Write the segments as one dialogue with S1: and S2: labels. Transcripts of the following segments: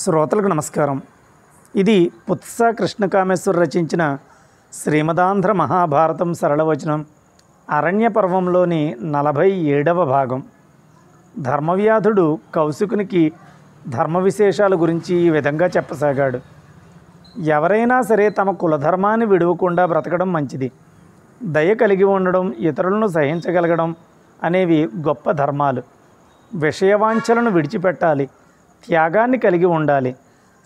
S1: శ్రోతలకు నమస్కారం ఇది పుత్స కృష్ణకామేశ్వర్ రచించిన శ్రీమదాంధ్ర మహాభారతం సరళవచనం అరణ్య పర్వంలోని నలభై ఏడవ భాగం ధర్మవ్యాధుడు కౌశికునికి ధర్మ విశేషాల గురించి ఈ విధంగా చెప్పసాగాడు ఎవరైనా సరే తమ కులధర్మాన్ని విడవకుండా బ్రతకడం మంచిది దయ కలిగి ఉండడం ఇతరులను సహించగలగడం అనేవి గొప్ప ధర్మాలు విషయవాంఛలను విడిచిపెట్టాలి త్యాగాన్ని కలిగి ఉండాలి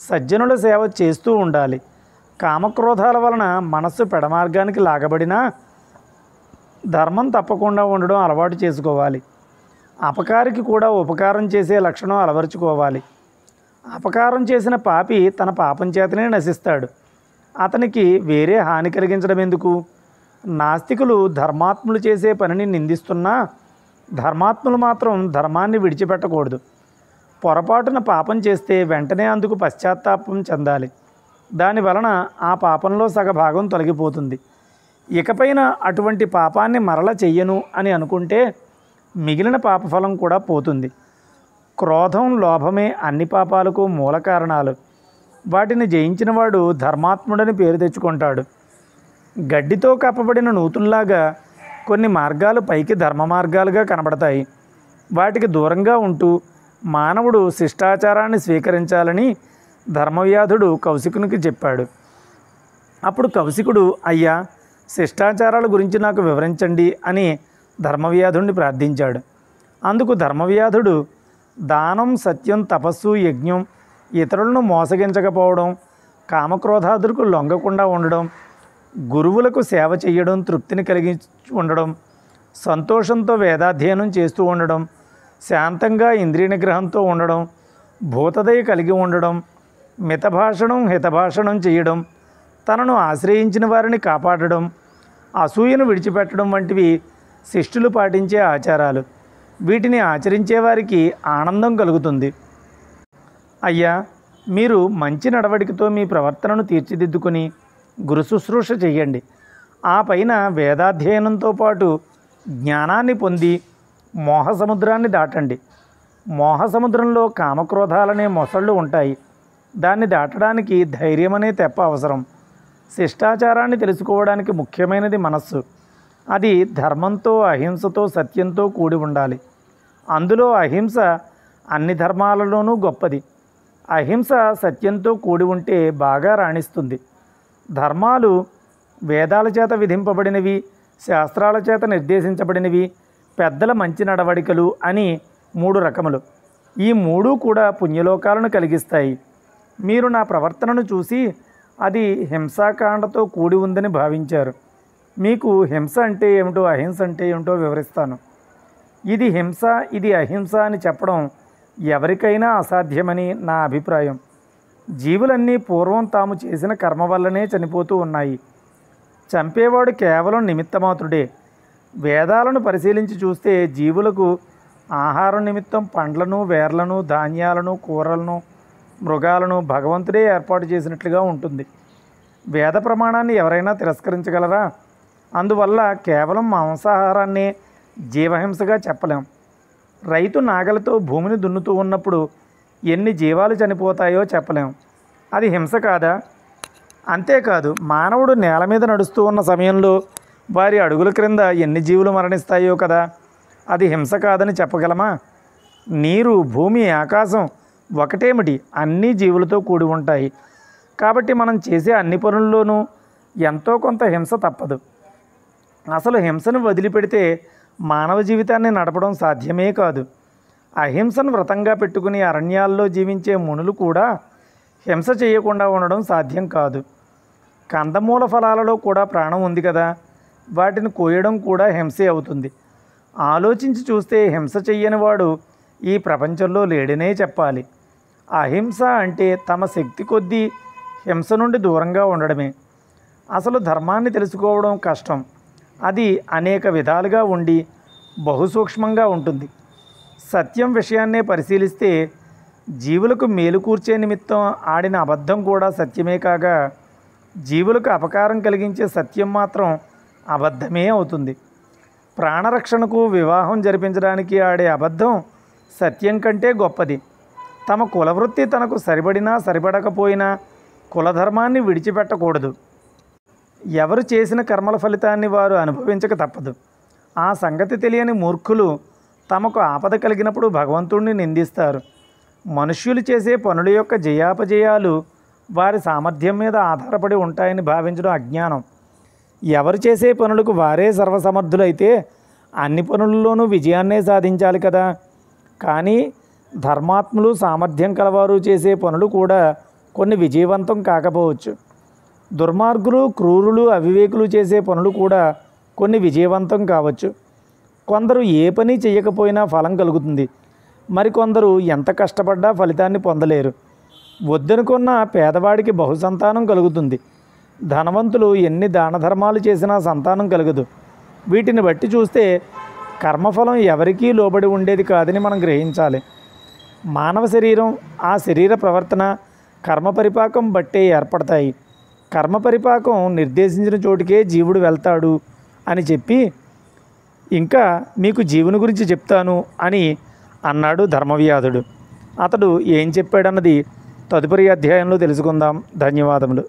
S1: సజ్జనుల సేవ చేస్తూ ఉండాలి కామక్రోధాల వలన మనస్సు పెడమార్గానికి లాగబడినా ధర్మం తప్పకుండా ఉండడం అలవాటు చేసుకోవాలి అపకారికి కూడా ఉపకారం చేసే లక్షణం అలవరుచుకోవాలి అపకారం చేసిన పాపి తన పాపం చేతనే నశిస్తాడు అతనికి వేరే హాని కలిగించడం ఎందుకు నాస్తికులు ధర్మాత్ములు చేసే పనిని నిందిస్తున్నా ధర్మాత్ములు మాత్రం ధర్మాన్ని విడిచిపెట్టకూడదు పొరపాటున పాపం చేస్తే వెంటనే అందుకు పశ్చాత్తాపం చెందాలి దాని వలన ఆ పాపంలో సగ భాగం తొలగిపోతుంది ఇకపైన అటువంటి పాపాన్ని మరల చెయ్యను అని అనుకుంటే మిగిలిన పాపఫలం కూడా పోతుంది క్రోధం లోభమే అన్ని పాపాలకు మూల కారణాలు వాటిని జయించినవాడు ధర్మాత్ముడని పేరు తెచ్చుకుంటాడు గడ్డితో కప్పబడిన నూతుల్లాగా కొన్ని మార్గాలు పైకి ధర్మ మార్గాలుగా కనబడతాయి వాటికి దూరంగా ఉంటూ మానవుడు శిష్టాచారాన్ని స్వీకరించాలని ధర్మవ్యాధుడు కౌశికునికి చెప్పాడు అప్పుడు కౌశికుడు అయ్యా శిష్టాచారాల గురించి నాకు వివరించండి అని ధర్మవ్యాధుడిని ప్రార్థించాడు అందుకు ధర్మవ్యాధుడు దానం సత్యం తపస్సు యజ్ఞం ఇతరులను మోసగించకపోవడం కామక్రోధాదులకు లొంగకుండా ఉండడం గురువులకు సేవ చేయడం తృప్తిని కలిగించి ఉండడం సంతోషంతో వేదాధ్యయనం చేస్తూ ఉండడం శాంతంగా ఇంద్రియ నిగ్రహంతో ఉండడం భూతదయ కలిగి ఉండడం మితభాషణం హితభాషణం చేయడం తనను ఆశ్రయించిన వారిని కాపాడడం అసూయను విడిచిపెట్టడం వంటివి శిష్టులు పాటించే ఆచారాలు వీటిని ఆచరించే వారికి ఆనందం కలుగుతుంది అయ్యా మీరు మంచి నడవడికతో మీ ప్రవర్తనను తీర్చిదిద్దుకుని గురుశుశ్రూష చేయండి ఆ పైన వేదాధ్యయనంతో పాటు జ్ఞానాన్ని పొంది మోహ సముద్రాన్ని దాటండి మోహ సముద్రంలో కామక్రోధాలనే మొసళ్ళు ఉంటాయి దాన్ని దాటడానికి ధైర్యం అనే తెప్ప అవసరం శిష్టాచారాన్ని తెలుసుకోవడానికి ముఖ్యమైనది మనస్సు అది ధర్మంతో అహింసతో సత్యంతో కూడి ఉండాలి అందులో అహింస అన్ని ధర్మాలలోనూ గొప్పది అహింస సత్యంతో కూడి ఉంటే బాగా రాణిస్తుంది ధర్మాలు వేదాల చేత విధింపబడినవి శాస్త్రాల చేత నిర్దేశించబడినవి పెద్దల మంచి నడవడికలు అని మూడు రకములు ఈ మూడు కూడా పుణ్యలోకాలను కలిగిస్తాయి మీరు నా ప్రవర్తనను చూసి అది హింసాకాండతో కూడి ఉందని భావించారు మీకు హింస అంటే ఏమిటో అహింస అంటే ఏమిటో వివరిస్తాను ఇది హింస ఇది అహింస అని చెప్పడం ఎవరికైనా అసాధ్యమని నా అభిప్రాయం జీవులన్నీ పూర్వం తాము చేసిన కర్మ వల్లనే చనిపోతూ ఉన్నాయి చంపేవాడు కేవలం నిమిత్తమాత్రుడే వేదాలను పరిశీలించి చూస్తే జీవులకు ఆహారం నిమిత్తం పండ్లను వేర్లను ధాన్యాలను కూరలను మృగాలను భగవంతుడే ఏర్పాటు చేసినట్లుగా ఉంటుంది వేద ప్రమాణాన్ని ఎవరైనా తిరస్కరించగలరా అందువల్ల కేవలం మాంసాహారాన్ని జీవహింసగా చెప్పలేం రైతు నాగలతో భూమిని దున్నుతూ ఉన్నప్పుడు ఎన్ని జీవాలు చనిపోతాయో చెప్పలేం అది హింస కాదా అంతేకాదు మానవుడు నేల మీద నడుస్తూ ఉన్న సమయంలో వారి అడుగుల క్రింద ఎన్ని జీవులు మరణిస్తాయో కదా అది హింస కాదని చెప్పగలమా నీరు భూమి ఆకాశం ఒకటేమిటి అన్ని జీవులతో కూడి ఉంటాయి కాబట్టి మనం చేసే అన్ని పనుల్లోనూ ఎంతో కొంత హింస తప్పదు అసలు హింసను వదిలిపెడితే మానవ జీవితాన్ని నడపడం సాధ్యమే కాదు అహింసను వ్రతంగా పెట్టుకుని అరణ్యాల్లో జీవించే మునులు కూడా హింస చేయకుండా ఉండడం సాధ్యం కాదు కందమూల ఫలాలలో కూడా ప్రాణం ఉంది కదా వాటిని కోయడం కూడా హింసే అవుతుంది ఆలోచించి చూస్తే హింస వాడు ఈ ప్రపంచంలో లేడనే చెప్పాలి అహింస అంటే తమ శక్తి కొద్దీ హింస నుండి దూరంగా ఉండడమే అసలు ధర్మాన్ని తెలుసుకోవడం కష్టం అది అనేక విధాలుగా ఉండి బహుసూక్ష్మంగా ఉంటుంది సత్యం విషయాన్నే పరిశీలిస్తే జీవులకు మేలుకూర్చే నిమిత్తం ఆడిన అబద్ధం కూడా సత్యమే కాగా జీవులకు అపకారం కలిగించే సత్యం మాత్రం అబద్ధమే అవుతుంది ప్రాణరక్షణకు వివాహం జరిపించడానికి ఆడే అబద్ధం సత్యం కంటే గొప్పది తమ కులవృత్తి తనకు సరిపడినా సరిపడకపోయినా కులధర్మాన్ని విడిచిపెట్టకూడదు ఎవరు చేసిన కర్మల ఫలితాన్ని వారు అనుభవించక తప్పదు ఆ సంగతి తెలియని మూర్ఖులు తమకు ఆపద కలిగినప్పుడు భగవంతుణ్ణి నిందిస్తారు మనుష్యులు చేసే పనుల యొక్క జయాపజయాలు వారి సామర్థ్యం మీద ఆధారపడి ఉంటాయని భావించడం అజ్ఞానం ఎవరు చేసే పనులకు వారే సర్వసమర్థులైతే అన్ని పనుల్లోనూ విజయాన్నే సాధించాలి కదా కానీ ధర్మాత్ములు సామర్థ్యం కలవారు చేసే పనులు కూడా కొన్ని విజయవంతం కాకపోవచ్చు దుర్మార్గులు క్రూరులు అవివేకులు చేసే పనులు కూడా కొన్ని విజయవంతం కావచ్చు కొందరు ఏ పని చేయకపోయినా ఫలం కలుగుతుంది మరికొందరు ఎంత కష్టపడ్డా ఫలితాన్ని పొందలేరు వద్దనుకున్న పేదవాడికి బహుసంతానం కలుగుతుంది ధనవంతులు ఎన్ని దాన ధర్మాలు చేసినా సంతానం కలగదు వీటిని బట్టి చూస్తే కర్మఫలం ఎవరికీ లోబడి ఉండేది కాదని మనం గ్రహించాలి మానవ శరీరం ఆ శరీర ప్రవర్తన కర్మ పరిపాకం బట్టే ఏర్పడతాయి కర్మ పరిపాకం నిర్దేశించిన చోటుకే జీవుడు వెళ్తాడు అని చెప్పి ఇంకా మీకు జీవుని గురించి చెప్తాను అని అన్నాడు ధర్మవ్యాధుడు అతడు ఏం చెప్పాడన్నది తదుపరి అధ్యాయంలో తెలుసుకుందాం ధన్యవాదములు